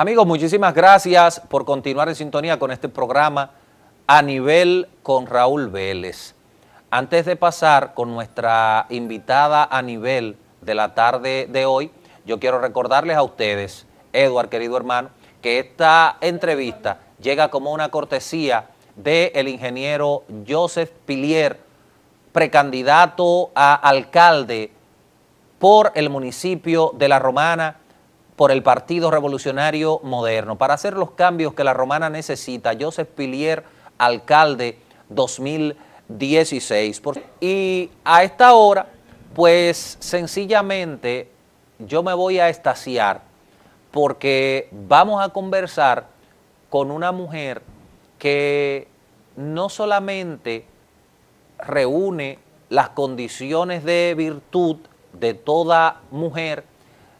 Amigos, muchísimas gracias por continuar en sintonía con este programa a nivel con Raúl Vélez. Antes de pasar con nuestra invitada a nivel de la tarde de hoy, yo quiero recordarles a ustedes, Eduard, querido hermano, que esta entrevista llega como una cortesía del ingeniero Joseph Pilier, precandidato a alcalde por el municipio de La Romana, por el Partido Revolucionario Moderno. Para hacer los cambios que la romana necesita, Joseph Pilier, alcalde 2016. Y a esta hora, pues sencillamente yo me voy a estaciar porque vamos a conversar con una mujer que no solamente reúne las condiciones de virtud de toda mujer,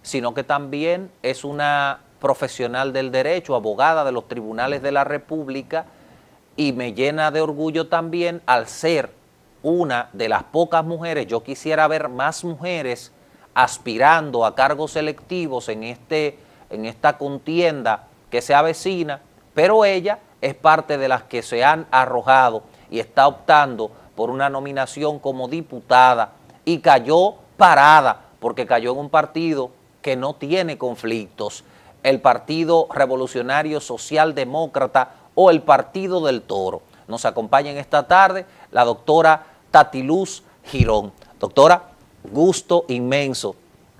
sino que también es una profesional del derecho, abogada de los tribunales de la República, y me llena de orgullo también al ser una de las pocas mujeres, yo quisiera ver más mujeres aspirando a cargos selectivos en, este, en esta contienda que se avecina, pero ella es parte de las que se han arrojado y está optando por una nominación como diputada y cayó parada porque cayó en un partido que no tiene conflictos, el Partido Revolucionario Socialdemócrata o el Partido del Toro. Nos acompaña en esta tarde la doctora Tatiluz Girón. Doctora, gusto inmenso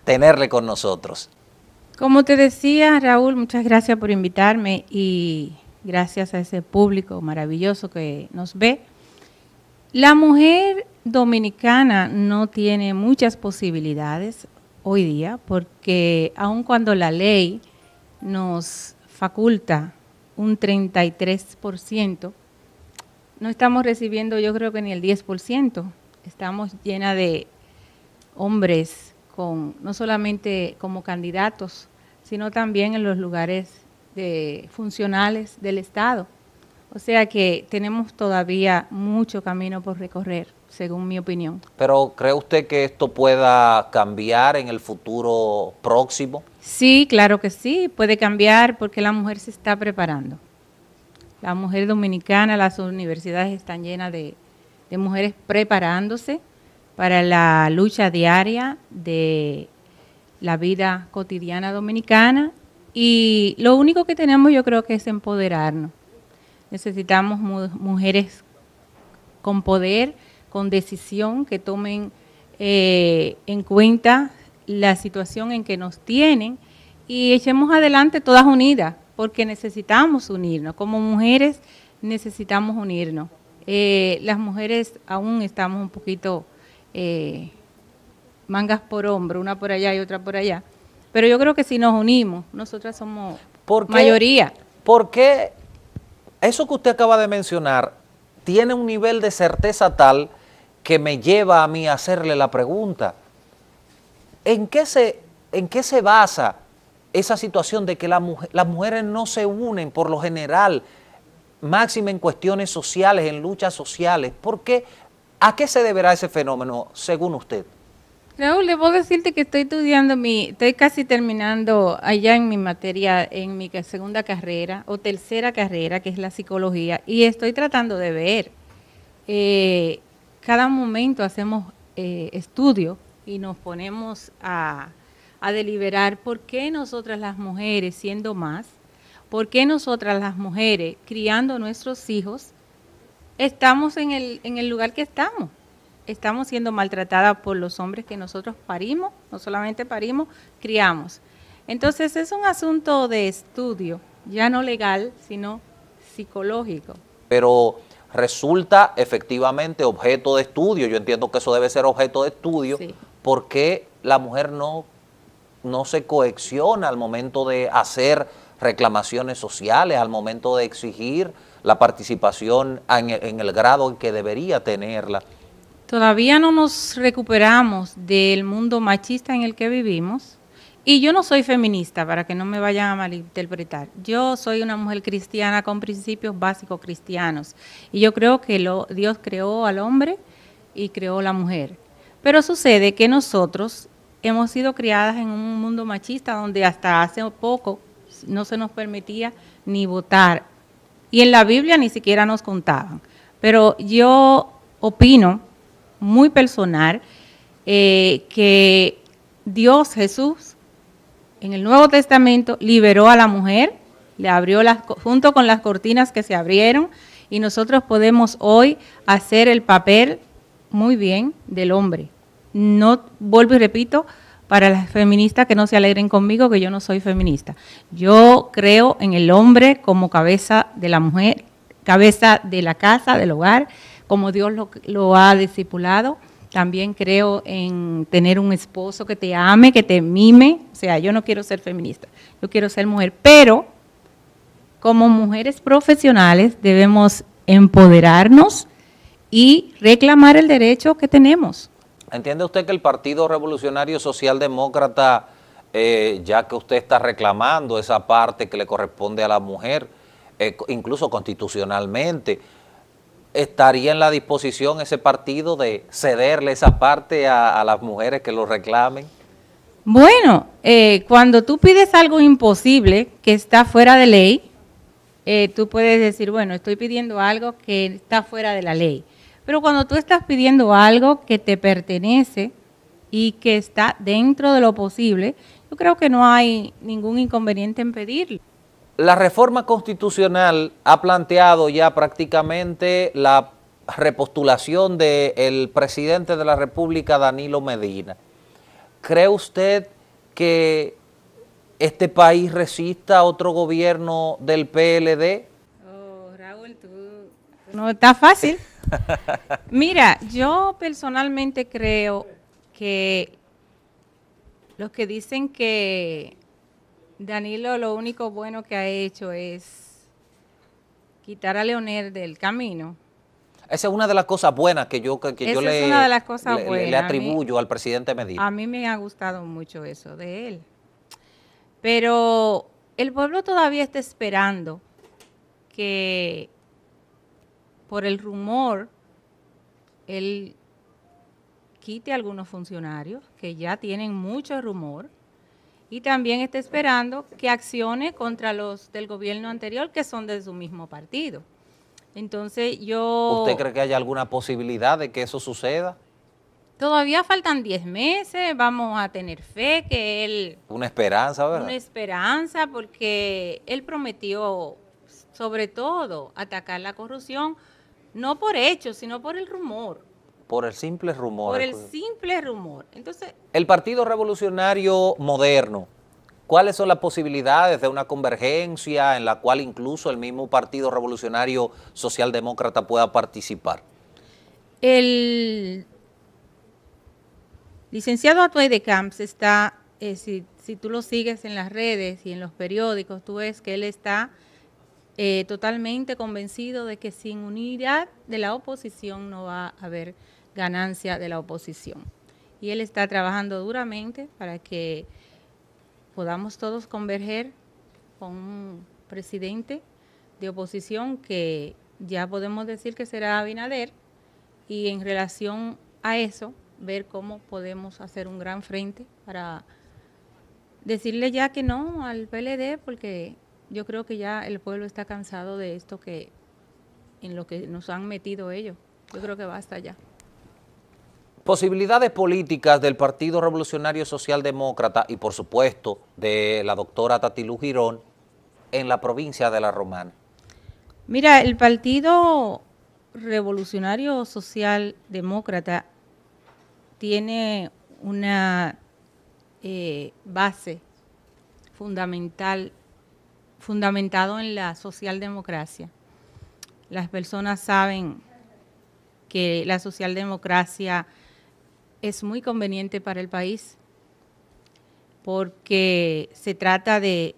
tenerle con nosotros. Como te decía, Raúl, muchas gracias por invitarme y gracias a ese público maravilloso que nos ve. La mujer dominicana no tiene muchas posibilidades, hoy día, porque aun cuando la ley nos faculta un 33%, no estamos recibiendo yo creo que ni el 10%. Estamos llena de hombres con no solamente como candidatos, sino también en los lugares de, funcionales del Estado. O sea que tenemos todavía mucho camino por recorrer, según mi opinión. Pero ¿cree usted que esto pueda cambiar en el futuro próximo? Sí, claro que sí, puede cambiar porque la mujer se está preparando. La mujer dominicana, las universidades están llenas de, mujeres preparándose para la lucha diaria de la vida cotidiana dominicana y lo único que tenemos yo creo que es empoderarnos. Necesitamos mujeres con poder, con decisión, que tomen eh, en cuenta la situación en que nos tienen y echemos adelante todas unidas, porque necesitamos unirnos. Como mujeres necesitamos unirnos. Eh, las mujeres aún estamos un poquito eh, mangas por hombro, una por allá y otra por allá. Pero yo creo que si nos unimos, nosotras somos mayoría. ¿Por qué eso que usted acaba de mencionar tiene un nivel de certeza tal que me lleva a mí a hacerle la pregunta, ¿en qué se, en qué se basa esa situación de que las mujeres no se unen por lo general, máxima en cuestiones sociales, en luchas sociales? ¿Por qué? ¿A qué se deberá ese fenómeno, según usted? Raúl, le puedo decirte que estoy estudiando mi, estoy casi terminando allá en mi materia, en mi segunda carrera o tercera carrera, que es la psicología, y estoy tratando de ver. Eh, cada momento hacemos eh, estudio y nos ponemos a, deliberar por qué nosotras las mujeres, siendo más, por qué nosotras las mujeres, criando nuestros hijos, estamos en el lugar que estamos estamos siendo maltratadas por los hombres que nosotros parimos, no solamente parimos, criamos. Entonces es un asunto de estudio, ya no legal, sino psicológico. Pero resulta efectivamente objeto de estudio, yo entiendo que eso debe ser objeto de estudio, porque la mujer no, no se coexiona al momento de hacer reclamaciones sociales, al momento de exigir la participación en, el grado en que debería tenerla. Todavía no nos recuperamos del mundo machista en el que vivimos. Y yo no soy feminista, para que no me vayan a malinterpretar. Yo soy una mujer cristiana con principios básicos cristianos. Y yo creo que lo, Dios creó al hombre y creó la mujer. Pero sucede que nosotros hemos sido criadas en un mundo machista donde hasta hace poco no se nos permitía ni votar. Y en la Biblia ni siquiera nos contaban. Pero yo opino muy personal, eh, que Dios Jesús en el Nuevo Testamento liberó a la mujer, le abrió las, junto con las cortinas que se abrieron y nosotros podemos hoy hacer el papel muy bien del hombre. No vuelvo y repito para las feministas que no se alegren conmigo que yo no soy feminista. Yo creo en el hombre como cabeza de la mujer, cabeza de la casa, del hogar como Dios lo, ha discipulado. También creo en tener un esposo que te ame, que te mime. O sea, yo no quiero ser feminista, yo quiero ser mujer. Pero como mujeres profesionales debemos empoderarnos y reclamar el derecho que tenemos. ¿Entiende usted que el Partido Revolucionario Socialdemócrata, eh, ya que usted está reclamando esa parte que le corresponde a la mujer, eh, incluso constitucionalmente, estaría en la disposición ese partido de cederle esa parte a, las mujeres que lo reclamen? Bueno, eh, cuando tú pides algo imposible que está fuera de ley, eh, tú puedes decir, bueno, estoy pidiendo algo que está fuera de la ley. Pero cuando tú estás pidiendo algo que te pertenece y que está dentro de lo posible, yo creo que no hay ningún inconveniente en pedirlo. La reforma constitucional ha planteado ya prácticamente la repostulación del presidente de la República, Danilo Medina. ¿Cree usted que este país resista a otro gobierno del PLD? Oh, Raúl, tú... No está fácil. Mira, yo personalmente creo que los que dicen que Danilo lo único bueno que ha hecho es quitar a Leonel del camino. Esa es una de las cosas buenas que yo, que, yo le, atribuyo al presidente Medina. A mí me ha gustado mucho eso de él. Pero el pueblo todavía está esperando que por el rumor él quite algunos funcionarios que ya tienen mucho rumor y también está esperando que accione contra los del gobierno anterior que son de su mismo partido. Entonces yo... ¿Usted cree que hay alguna posibilidad de que eso suceda? Todavía faltan 10 meses, vamos a tener fe que él... Una esperanza, ¿verdad? Una esperanza porque él prometió sobre todo atacar la corrupción, no por hechos, sino por el rumor. Por el simple rumor. Por el simple rumor. Entonces. El Partido Revolucionario Moderno, ¿cuáles son las posibilidades de una convergencia en la cual incluso el mismo Partido Revolucionario Socialdemócrata pueda participar? El licenciado Atuay de Camps está, eh, si, tú lo sigues en las redes y en los periódicos, tú ves que él está eh, totalmente convencido de que sin unidad de la oposición no va a haber ganancia de la oposición. Y él está trabajando duramente para que podamos todos converger con un presidente de oposición que ya podemos decir que será Abinader y en relación a eso ver cómo podemos hacer un gran frente para decirle ya que no al PLD porque yo creo que ya el pueblo está cansado de esto que en lo que nos han metido ellos. Yo creo que basta ya posibilidades políticas del Partido Revolucionario Socialdemócrata y por supuesto de la doctora Tatilú Girón en la provincia de La Romana. Mira, el Partido Revolucionario Socialdemócrata tiene una eh, base fundamental, fundamentado en la socialdemocracia. Las personas saben que la socialdemocracia es muy conveniente para el país porque se trata de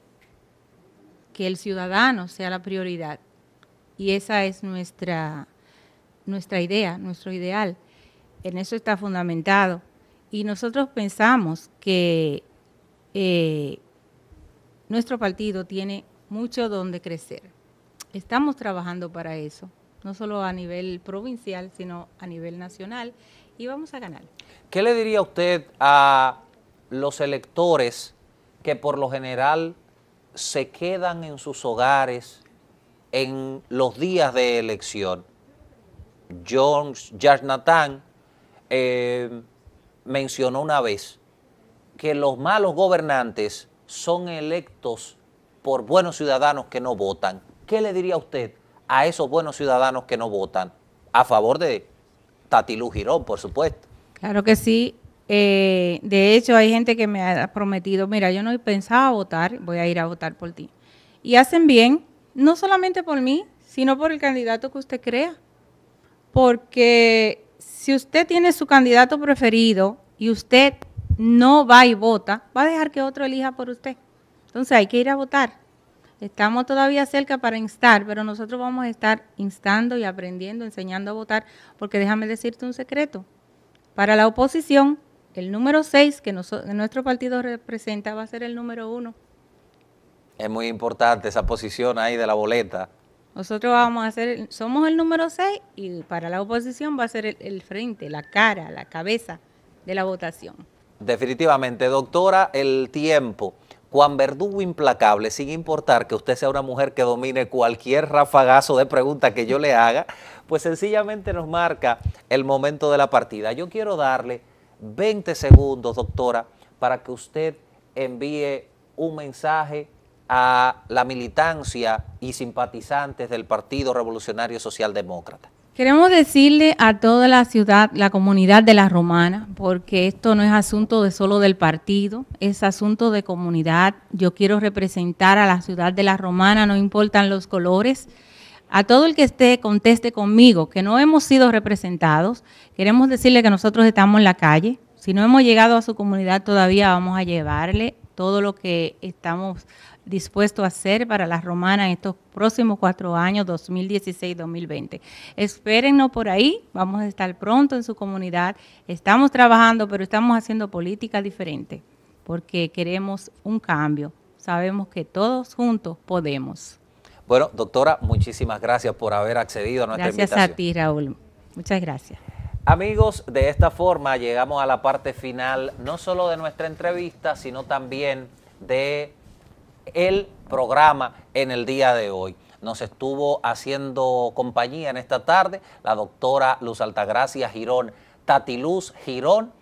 que el ciudadano sea la prioridad y esa es nuestra, nuestra idea, nuestro ideal. En eso está fundamentado. Y nosotros pensamos que eh, nuestro partido tiene mucho donde crecer. Estamos trabajando para eso, no solo a nivel provincial, sino a nivel nacional y vamos a ganar. ¿Qué le diría usted a los electores que por lo general se quedan en sus hogares en los días de elección? John Nathan eh, mencionó una vez que los malos gobernantes son electos por buenos ciudadanos que no votan. ¿Qué le diría usted a esos buenos ciudadanos que no votan a favor de Tatilu Girón, por supuesto. Claro que sí. Eh, de hecho, hay gente que me ha prometido, mira, yo no pensaba votar, voy a ir a votar por ti. Y hacen bien, no solamente por mí, sino por el candidato que usted crea. Porque si usted tiene su candidato preferido y usted no va y vota, va a dejar que otro elija por usted. Entonces hay que ir a votar. Estamos todavía cerca para instar, pero nosotros vamos a estar instando y aprendiendo, enseñando a votar, porque déjame decirte un secreto. Para la oposición, el número 6 que nuestro partido representa va a ser el número 1. Es muy importante esa posición ahí de la boleta. Nosotros vamos a ser, somos el número 6 y para la oposición va a ser el frente, la cara, la cabeza de la votación. Definitivamente, doctora, el tiempo. Juan verdugo implacable, sin importar que usted sea una mujer que domine cualquier rafagazo de pregunta que yo le haga, pues sencillamente nos marca el momento de la partida. Yo quiero darle 20 segundos, doctora, para que usted envíe un mensaje a la militancia y simpatizantes del Partido Revolucionario Socialdemócrata. Queremos decirle a toda la ciudad, la comunidad de la Romana, porque esto no es asunto de solo del partido, es asunto de comunidad. Yo quiero representar a la ciudad de la Romana, no importan los colores. A todo el que esté, conteste conmigo, que no hemos sido representados. Queremos decirle que nosotros estamos en la calle. Si no hemos llegado a su comunidad todavía, vamos a llevarle todo lo que estamos dispuesto a hacer para las romanas en estos próximos cuatro años, 2016-2020. Espérennos por ahí, vamos a estar pronto en su comunidad. Estamos trabajando, pero estamos haciendo política diferente, porque queremos un cambio. Sabemos que todos juntos podemos. Bueno, doctora, muchísimas gracias por haber accedido a nuestra gracias invitación. Gracias a ti, Raúl. Muchas gracias. Amigos, de esta forma llegamos a la parte final no solo de nuestra entrevista, sino también de el programa en el día de hoy. Nos estuvo haciendo compañía en esta tarde la doctora Luz Altagracia Girón, Tatiluz Girón,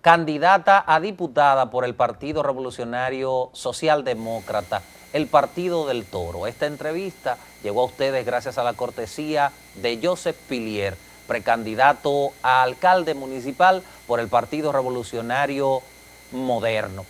candidata a diputada por el Partido Revolucionario Socialdemócrata, el Partido del Toro. Esta entrevista llegó a ustedes gracias a la cortesía de Joseph Pilier, precandidato a alcalde municipal por el Partido Revolucionario Moderno.